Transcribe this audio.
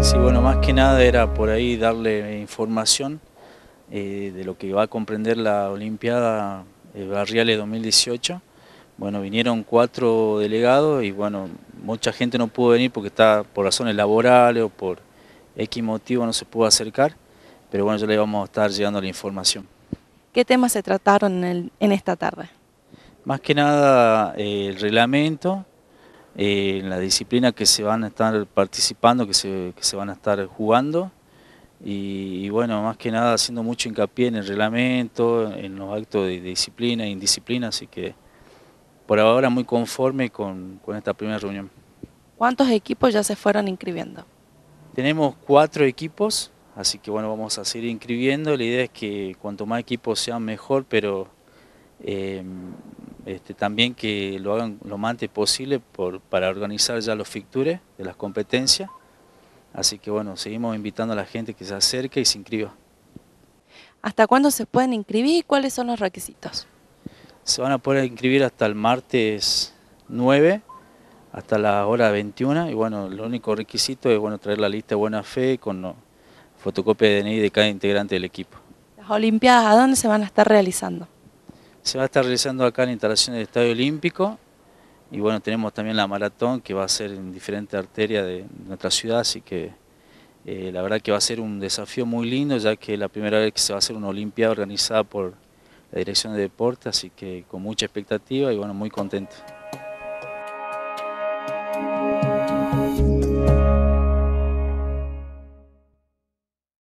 Sí, bueno, más que nada era por ahí darle información eh, de lo que va a comprender la Olimpiada eh, Barriales 2018. Bueno, vinieron cuatro delegados y bueno, mucha gente no pudo venir porque está por razones laborales o por X motivo no se pudo acercar, pero bueno, ya le vamos a estar llegando la información. ¿Qué temas se trataron en, esta tarde? Más que nada eh, el reglamento, eh, en la disciplina que se van a estar participando, que se, van a estar jugando. Y, bueno, más que nada haciendo mucho hincapié en el reglamento, en los actos de, disciplina e indisciplina, así que por ahora muy conforme con, esta primera reunión. ¿Cuántos equipos ya se fueron inscribiendo? Tenemos cuatro equipos, así que bueno, vamos a seguir inscribiendo. La idea es que cuanto más equipos sean mejor, pero eh, este, también que lo hagan lo más antes posible para organizar ya los fictures de las competencias. Así que bueno, seguimos invitando a la gente que se acerque y se inscriba. ¿Hasta cuándo se pueden inscribir y cuáles son los requisitos? Se van a poder inscribir hasta el martes 9, hasta la hora 21. Y bueno, el único requisito es bueno traer la lista de buena fe con fotocopia de DNI de cada integrante del equipo. ¿Las Olimpiadas a dónde se van a estar realizando? Se va a estar realizando acá la instalación del Estadio Olímpico y bueno, tenemos también la maratón que va a ser en diferentes arterias de nuestra ciudad, así que eh, la verdad que va a ser un desafío muy lindo, ya que es la primera vez que se va a hacer una Olimpiada organizada por la Dirección de Deportes, así que con mucha expectativa y bueno, muy contento.